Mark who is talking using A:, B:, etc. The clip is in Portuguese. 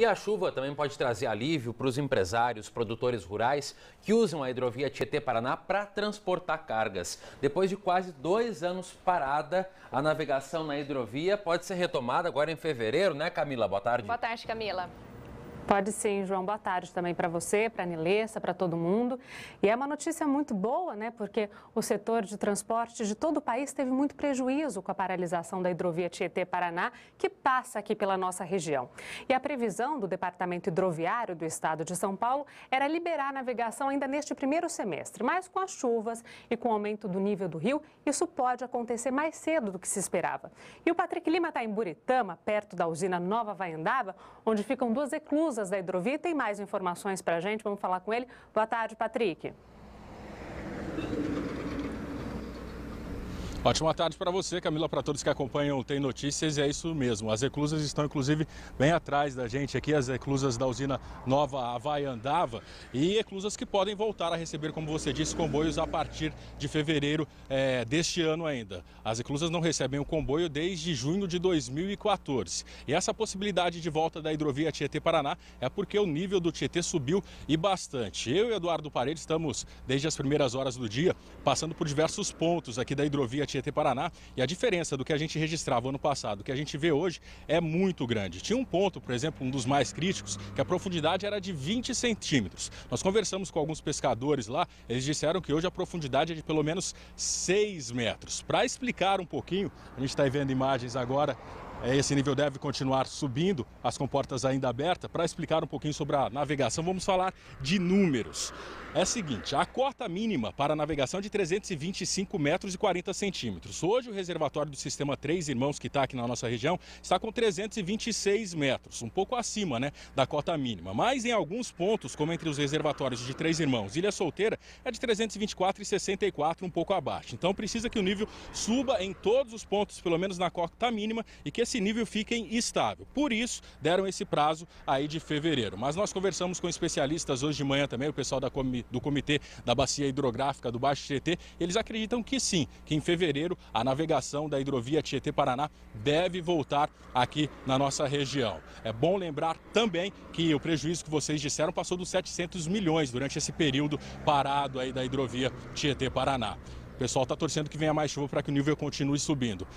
A: E a chuva também pode trazer alívio para os empresários, produtores rurais que usam a hidrovia Tietê-Paraná para transportar cargas. Depois de quase dois anos parada, a navegação na hidrovia pode ser retomada agora em fevereiro, né, Camila? Boa tarde. Boa
B: tarde, Camila. Pode sim, João. Boa tarde também para você, para a Nilessa, para todo mundo. E é uma notícia muito boa, né? Porque o setor de transporte de todo o país teve muito prejuízo com a paralisação da hidrovia Tietê-Paraná, que passa aqui pela nossa região. E a previsão do Departamento Hidroviário do Estado de São Paulo era liberar a navegação ainda neste primeiro semestre, mas com as chuvas e com o aumento do nível do rio, isso pode acontecer mais cedo do que se esperava. E o Patrick Lima está em Buritama, perto da usina Nova Vaendava, onde ficam duas eclusas empresas da Hidrovi tem mais informações para a gente. Vamos falar com ele. Boa tarde, Patrick.
A: Ótima tarde para você, Camila, para todos que acompanham Tem Notícias, e é isso mesmo. As reclusas estão, inclusive, bem atrás da gente aqui, as reclusas da usina Nova andava e reclusas que podem voltar a receber, como você disse, comboios a partir de fevereiro é, deste ano ainda. As reclusas não recebem o comboio desde junho de 2014. E essa possibilidade de volta da hidrovia Tietê-Paraná é porque o nível do Tietê subiu e bastante. Eu e Eduardo Parede estamos, desde as primeiras horas do dia, passando por diversos pontos aqui da hidrovia Tietê Paraná. E a diferença do que a gente registrava ano passado, que a gente vê hoje, é muito grande. Tinha um ponto, por exemplo, um dos mais críticos, que a profundidade era de 20 centímetros. Nós conversamos com alguns pescadores lá, eles disseram que hoje a profundidade é de pelo menos 6 metros. Para explicar um pouquinho, a gente está vendo imagens agora é, esse nível deve continuar subindo, as comportas ainda abertas. Para explicar um pouquinho sobre a navegação, vamos falar de números. É o seguinte, a cota mínima para navegação é de 325 metros e 40 centímetros. Hoje o reservatório do Sistema Três Irmãos, que está aqui na nossa região, está com 326 metros, um pouco acima né, da cota mínima. Mas em alguns pontos, como entre os reservatórios de Três Irmãos e Ilha Solteira, é de 324 e 64, um pouco abaixo. Então precisa que o nível suba em todos os pontos, pelo menos na cota mínima, e que esse esse nível fiquem estável. Por isso, deram esse prazo aí de fevereiro. Mas nós conversamos com especialistas hoje de manhã também, o pessoal da, do Comitê da Bacia Hidrográfica do Baixo Tietê. Eles acreditam que sim, que em fevereiro a navegação da hidrovia Tietê-Paraná deve voltar aqui na nossa região. É bom lembrar também que o prejuízo que vocês disseram passou dos 700 milhões durante esse período parado aí da hidrovia Tietê-Paraná. O pessoal está torcendo que venha mais chuva para que o nível continue subindo.